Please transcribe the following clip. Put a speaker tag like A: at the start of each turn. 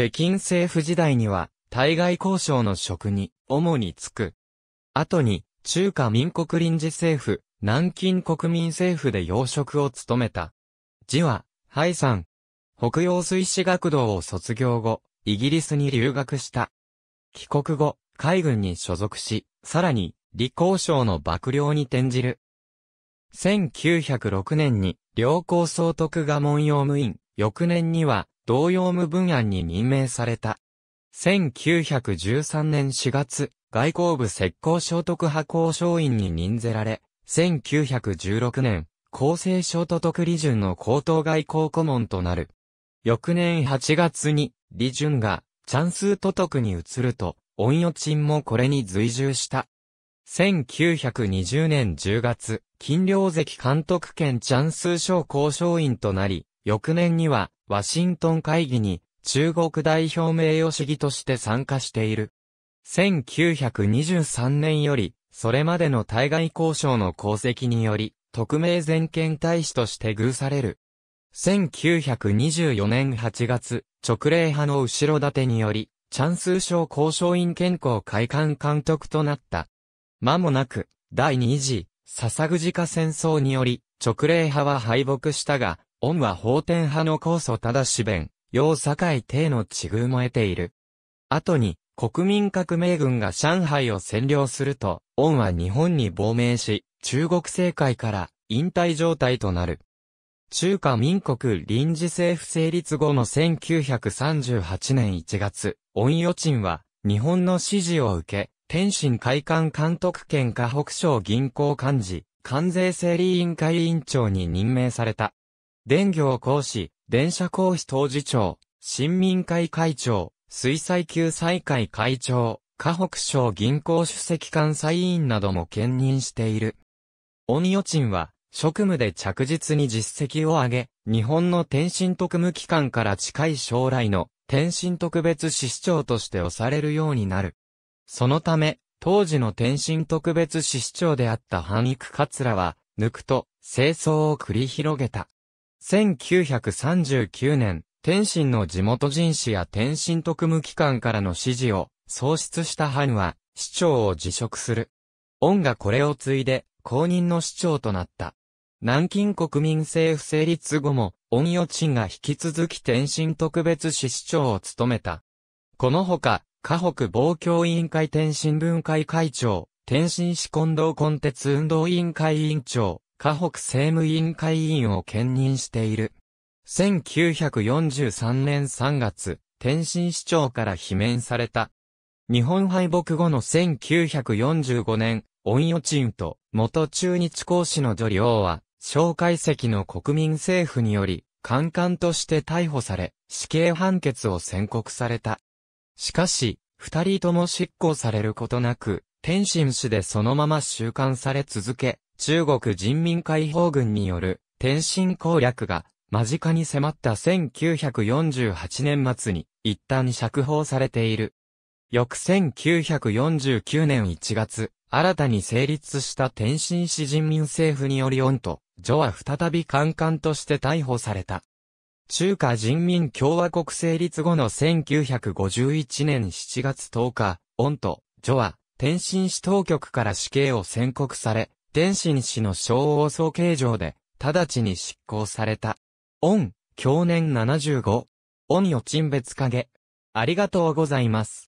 A: 北京政府時代には、対外交渉の職に、主につく。後に、中華民国臨時政府、南京国民政府で要職を務めた。字は、ハイさん。北洋水師学堂を卒業後、イギリスに留学した。帰国後、海軍に所属し、さらに、李交省の幕僚に転じる。1906年に、両校総督が門用務員、翌年には、同様無分案に任命された。1913年4月、外交部石膏聖徳派交渉員に任ぜられ、1916年、厚生都督理順の高等外交顧問となる。翌年8月に、理順が、チャンス都督に移ると、恩与賃もこれに随従した。1920年10月、金陵関監督兼チャンス省交渉員となり、翌年には、ワシントン会議に中国代表名誉主義として参加している。1923年より、それまでの対外交渉の功績により、特命全権大使として遇される。1924年8月、直令派の後ろ盾により、チャンス省交渉員健康会館監督となった。間もなく、第二次、笹ぐじか戦争により、直令派は敗北したが、恩は法典派の高祖ただし弁、要堺帝の地遇も得ている。後に、国民革命軍が上海を占領すると、恩は日本に亡命し、中国政界から引退状態となる。中華民国臨時政府成立後の1938年1月、恩予賃は日本の支持を受け、天津会館監督権下北省銀行幹事、関税整理委員会委員長に任命された。電業講師、電車講師当事長、新民会会長、水災救済会会長、河北省銀行主席監査委員なども兼任している。鬼予賃は、職務で着実に実績を上げ、日本の天津特務機関から近い将来の天津特別市市長として推されるようになる。そのため、当時の天津特別市市長であった範育桂は、抜くと、清掃を繰り広げた。1939年、天津の地元人士や天津特務機関からの支持を喪失した藩は、市長を辞職する。恩がこれを継いで、公認の市長となった。南京国民政府成立後も、恩与陳が引き続き天津特別市市長を務めた。このほか、河北防共委員会天津分会会長、天津市近藤根鉄運動委員会委員長、河北政務委員会委員を兼任している。1943年3月、天津市長から罷免された。日本敗北後の1945年、温与鎮と元中日公使の女領は、蒋介石の国民政府により、官官として逮捕され、死刑判決を宣告された。しかし、二人とも執行されることなく、天津市でそのまま収監され続け、中国人民解放軍による天津攻略が間近に迫った1948年末に一旦釈放されている。翌1949年1月、新たに成立した天津市人民政府によりオンと、ジョは再びカンカンとして逮捕された。中華人民共和国成立後の1951年7月10日、オンと、ジョは、天津市当局から死刑を宣告され、天心氏の小王総形状で、直ちに執行された。恩、享年75。恩与陳別影。ありがとうございます。